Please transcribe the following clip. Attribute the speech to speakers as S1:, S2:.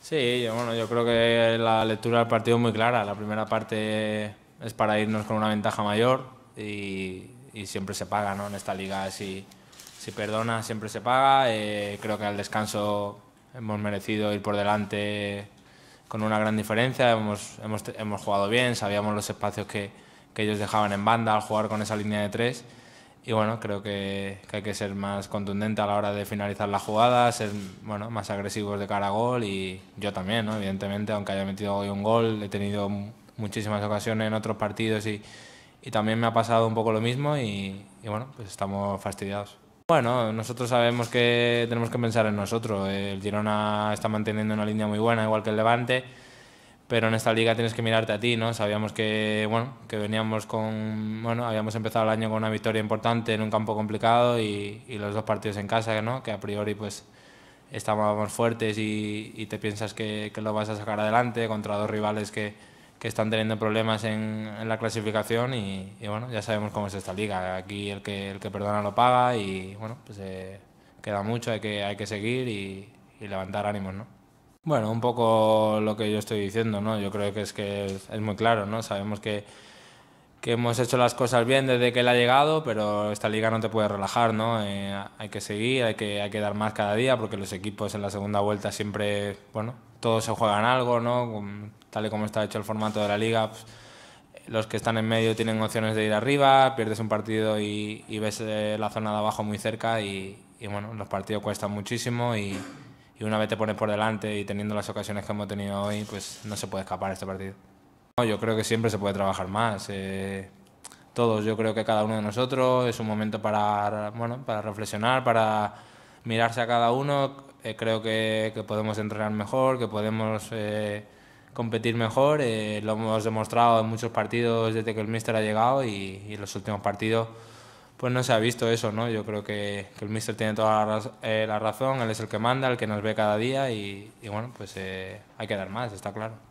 S1: Sí, bueno, yo creo que la lectura del partido es muy clara. La primera parte es para irnos con una ventaja mayor y, siempre se paga, ¿no? En esta liga si, si perdona siempre se paga. Eh, creo que al descanso hemos merecido ir por delante con una gran diferencia. Hemos, hemos, hemos jugado bien, sabíamos los espacios que, que ellos dejaban en banda al jugar con esa línea de tres. Y bueno, creo que, hay que ser más contundente a la hora de finalizar la jugada, ser bueno, más agresivos de cara a gol y yo también, evidentemente, aunque haya metido hoy un gol, he tenido muchísimas ocasiones en otros partidos y, y también me ha pasado un poco lo mismo y, y bueno, pues estamos fastidiados. Bueno, nosotros sabemos que tenemos que pensar en nosotros. El Girona está manteniendo una línea muy buena, igual que el Levante pero en esta liga tienes que mirarte a ti, ¿no? Sabíamos que, bueno, que veníamos con, bueno, habíamos empezado el año con una victoria importante en un campo complicado y, los dos partidos en casa, ¿no? Que a priori, pues, estábamos fuertes y, te piensas que, lo vas a sacar adelante contra dos rivales que, están teniendo problemas en, la clasificación y, bueno, ya sabemos cómo es esta liga. Aquí el que, el que perdona lo paga y, bueno, pues eh, queda mucho, hay que, hay que seguir y levantar ánimos, ¿no? Bueno, un poco lo que yo estoy diciendo, ¿no? Yo creo que es que es muy claro, ¿no? Sabemos que, hemos hecho las cosas bien desde que él ha llegado, pero esta liga no te puede relajar, ¿no? Eh, hay que seguir, hay que, hay que dar más cada día, porque los equipos en la segunda vuelta siempre, bueno, todos se juegan algo, ¿no? Tal y como está hecho el formato de la liga, pues, los que están en medio tienen opciones de ir arriba, pierdes un partido y, ves eh, la zona de abajo muy cerca y, y bueno, los partidos cuestan muchísimo y y una vez te pones por delante y teniendo las ocasiones que hemos tenido hoy, pues no se puede escapar este partido. yo creo que siempre se puede trabajar más. Eh, todos, yo creo que cada uno de nosotros es un momento para, bueno, para reflexionar, para mirarse a cada uno. Eh, creo que, podemos entrenar mejor, que podemos eh, competir mejor. lo hemos demostrado en muchos partidos desde que el míster ha llegado y, y en los últimos partidos pues no se ha visto eso, ¿no? Yo creo que, el mister tiene toda eh, la, razón, él es el que manda, el que nos ve cada día y, bueno, pues eh, hay que dar más, está claro.